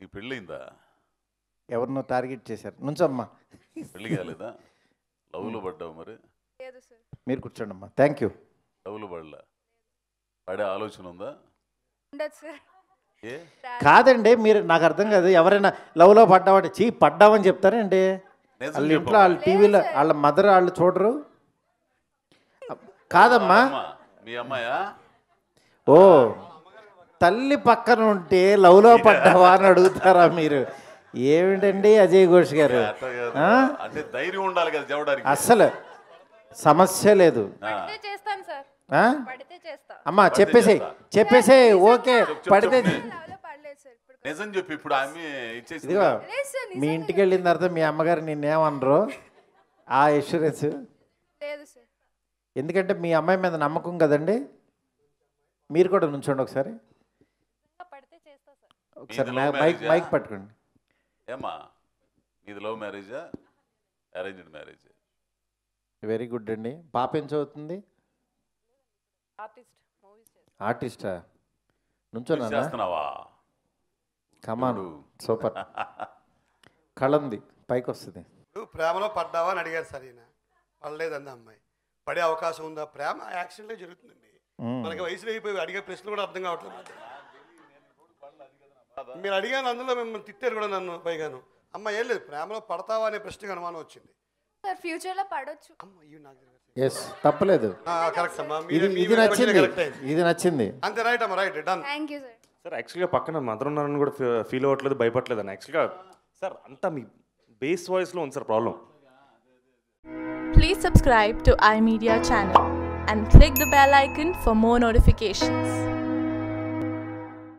నీ పెళ్ళయిందా ఎవరినో టార్గెట్ చేశారు నుంచమ్మా పెళ్ళి కాలేదా లవ్లో పడ్డావు మరి మీరు కూర్చోండి అమ్మా థ్యాంక్ యూ లవ్లో పడలా పడే ఆలోచన ఉందా ఏ కాదండి మీరు నాకు అర్థం కాదు ఎవరైనా లవ్లో పడ్డామంటే చీ పడ్డామని చెప్తారండి వాళ్ళ ఇంట్లో వాళ్ళ టీవీలో వాళ్ళ మదర్ వాళ్ళు చూడరు కాదమ్మా మీ అమ్మాయా ఓ తల్లి పక్కన ఉంటే లవ్లో పడ్డావా అని అడుగుతారా మీరు ఏమిటండి అజయ్ ఘోష్ గారు ధైర్యం ఉండాలి కదా చూడడానికి అసలు సమస్య లేదు అమ్మా చెప్పేసి చెప్పేసి ఓకే పడితే నిజం చెప్పి ఇప్పుడు ఇదిగో మీ ఇంటికి వెళ్ళిన తర్వాత మీ అమ్మగారు నిన్నేమనరు ఆ ఇన్సూరెన్స్ ఎందుకంటే మీ అమ్మాయి మీద నమ్మకం కదండి మీరు కూడా నుంచోండి ఒకసారి ఒకసారి మైక్ మైక్ పట్టుకోండి ఏమా ఇది లవ్ మ్యారేజా అరేంజ్డ్ మ్యారేజ్ వెరీ గుడ్ అండి పాప ఏం చదువుతుంది ఆర్టిస్టా నుంచోనావా కమాను సూపర్ కళంది పైకి వస్తుంది నువ్వు ప్రేమలో పడ్డావా అని అడిగారు సార్ ఈయన పడలేదండి అమ్మాయి పడే అవకాశం ఉందా ప్రేమ యాక్సిడెంట్లో జరుగుతుందండి మనకి వయసులో అయిపోయి అడిగే ప్రశ్నలు కూడా అర్థం కావట్లేదు మీరు అడిగాను అందులో మిమ్మల్ని తిట్టారు కూడా నన్ను పైగాను అమ్మ ఏం లేదు ప్రేమలో పడతావా అనే ప్రశ్నకు అనుమానం వచ్చింది సార్ ఫ్యూచర్ ఎస్ తప్పలేదు కరెక్ట్ అమ్మా ఇది మీరు- నచ్చింది కరెక్ట్ ఇది నచ్చింది అంతే రైట్ అమ్మా రైట్ డన్ సార్ యాక్చువల్గా పక్కన మదర్ నన్ను కూడా ఫీల్ అవ్వట్లేదు భయపడలేదు అని యాక్చువల్గా సార్ అంతా మీ బేస్ వాయిస్లో ఉంది sir problem Please subscribe to iMedia channel and click the bell icon for more notifications.